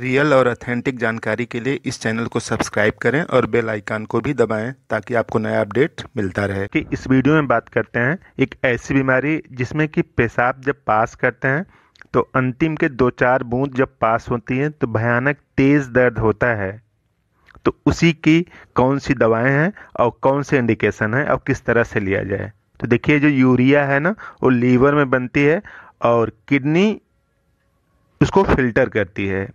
Real और authentic जानकारी के लिए इस चैनल को सब्सक्राइब करें और बेल आइकन को भी दबाएं ताकि आपको नया अपडेट मिलता रहे कि इस वीडियो में बात करते हैं एक ऐसी बीमारी जिसमें कि पेशाब जब पास करते हैं तो अंतिम के दो चार बूंद जब पास होती हैं तो भयानक तेज़ दर्द होता है तो उसी की कौन सी दवाएं हैं और कौन से इंडिकेशन है और किस तरह से लिया जाए तो देखिए जो यूरिया है ना वो लीवर में बनती है और किडनी उसको फिल्टर करती है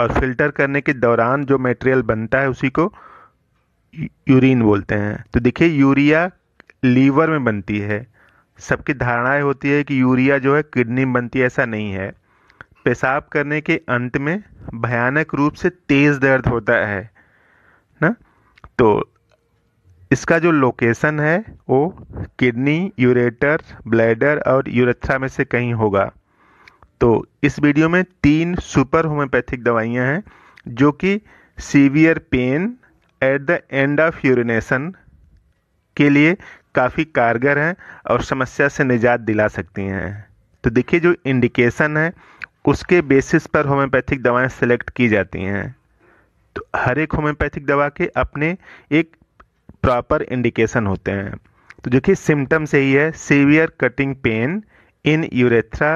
और फिल्टर करने के दौरान जो मटेरियल बनता है उसी को यूरिन बोलते हैं तो देखिए यूरिया लीवर में बनती है सबकी धारणाएं होती है कि यूरिया जो है किडनी में बनती है ऐसा नहीं है पेशाब करने के अंत में भयानक रूप से तेज़ दर्द होता है ना तो इसका जो लोकेशन है वो किडनी यूरेटर ब्लैडर और यूरेथ्रा में से कहीं होगा तो इस वीडियो में तीन सुपर होम्योपैथिक दवाइयाँ हैं जो कि severe pain at the end of urination के लिए काफ़ी कारगर हैं और समस्या से निजात दिला सकती हैं तो देखिए जो इंडिकेशन है उसके बेसिस पर होम्योपैथिक दवाएं सेलेक्ट की जाती हैं तो हर एक होम्योपैथिक दवा के अपने एक प्रॉपर इंडिकेशन होते हैं तो देखिए सिम्टम से ही है severe cutting pain in urethra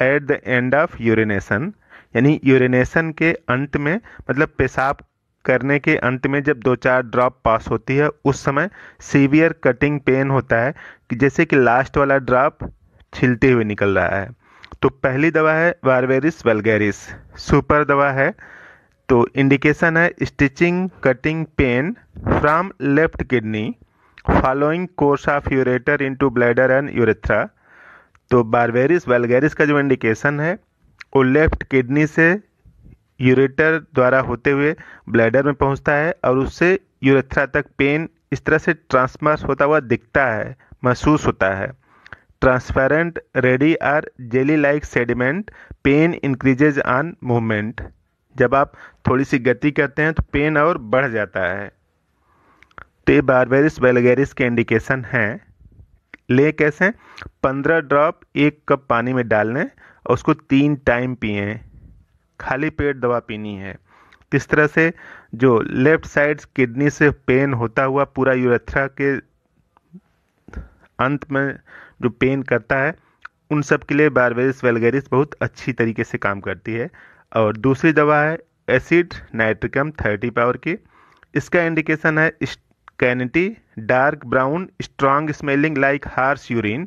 at the end of urination यानी यूरिनेशन के अंत में मतलब पेशाब करने के अंत में जब दो चार ड्रॉप पास होती है उस समय सीवियर कटिंग पेन होता है कि जैसे कि लास्ट वाला ड्रॉप छिलते हुए निकल रहा है तो पहली दवा है वारवेरिस वेलगेरिस सुपर दवा है तो इंडिकेशन है stitching cutting pain from left kidney following course of ureter into bladder and urethra तो बारबेरिस वेलगेरिस का जो इंडिकेशन है वो लेफ्ट किडनी से यूरेटर द्वारा होते हुए ब्लैडर में पहुंचता है और उससे यूरेथ्रा तक पेन इस तरह से ट्रांसमर्स होता हुआ दिखता है महसूस होता है transparent ready or jelly like sediment pain increases on movement जब आप थोड़ी सी गति करते हैं तो पेन और बढ़ जाता है तो ये बारबेरिस बेलगेरिस के इंडिकेशन हैं ले कैसे पंद्रह ड्रॉप एक कप पानी में डाल लें और उसको तीन टाइम पिए खाली पेट दवा पीनी है इस तरह से जो लेफ्ट साइड किडनी से पेन होता हुआ पूरा यूरेथ्रा के अंत में जो पेन करता है उन सब के लिए बारवेरिस वेलगेरिस बहुत अच्छी तरीके से काम करती है और दूसरी दवा है एसिड नाइट्रिकम थर्टी पावर की इसका इंडिकेशन है scanty dark brown strong smelling like horse urine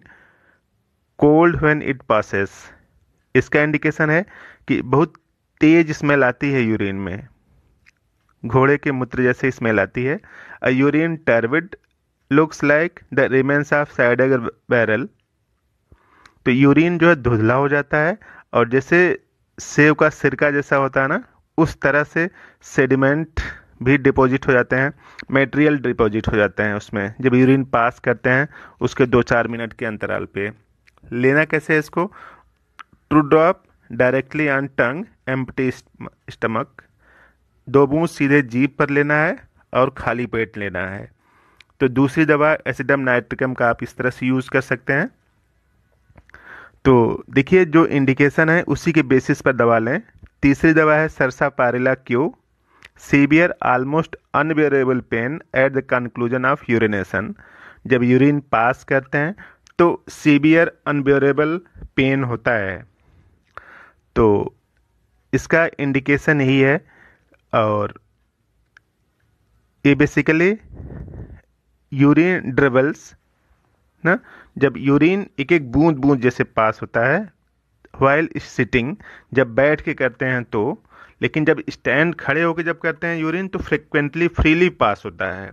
cold when it passes. इसका इंडिकेशन है कि बहुत तेज स्मेल आती है यूरिन में घोड़े के मूत्र जैसे स्मेल आती है uh urine turbid looks like the remains of cider barrel तो यूरिन जो है धुंधला हो जाता है और जैसे सेव का सिरका जैसा होता है ना उस तरह से सेडिमेंट भी डिपॉजिट हो जाते हैं मेटेरियल डिपॉजिट हो जाते हैं उसमें जब यूरिन पास करते हैं उसके दो चार मिनट के अंतराल पे लेना कैसे है इसको two drop directly on tongue empty stomach दो बूंद सीधे जीप पर लेना है और खाली पेट लेना है तो दूसरी दवा एसिडम नाइट्रिकम का आप इस तरह से यूज़ कर सकते हैं तो देखिए जो इंडिकेशन है उसी के बेसिस पर दवा लें तीसरी दवा है sarsaparilla Q severe almost unbearable pain at the conclusion of urination जब यूरिन पास करते हैं तो सीवियर अनबियरेबल पेन होता है तो इसका इंडिकेशन यही है और ये बेसिकली यूरिन ड्रबल्स ना जब यूरिन एक एक बूंद बूंद जैसे पास होता है वाइल सिटिंग जब बैठ के करते हैं तो लेकिन जब स्टैंड खड़े होकर जब करते हैं यूरिन तो फ्रिक्वेंटली फ्रीली पास होता है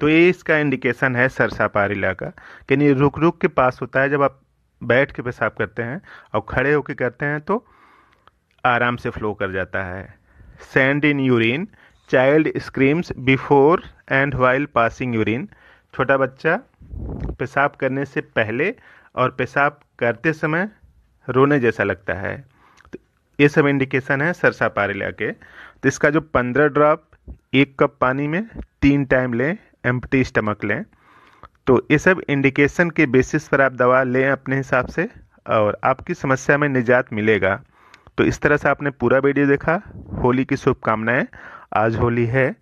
तो ये इसका इंडिकेशन है पारीला का कि नहीं रुक रुक के पास होता है जब आप बैठ के पेशाब करते हैं और खड़े होकर करते हैं तो आराम से फ्लो कर जाता है sand in urine child screams before and while passing urine छोटा बच्चा पेशाब करने से पहले और पेशाब करते समय रोने जैसा लगता है ये सब इंडिकेशन है सरसा पारेला के तो इसका जो पंद्रह ड्रॉप एक कप पानी में तीन टाइम लें एम्प्टी स्टमक लें तो ये सब इंडिकेशन के बेसिस पर आप दवा लें अपने हिसाब से और आपकी समस्या में निजात मिलेगा तो इस तरह से आपने पूरा वीडियो देखा होली की शुभकामनाएं आज होली है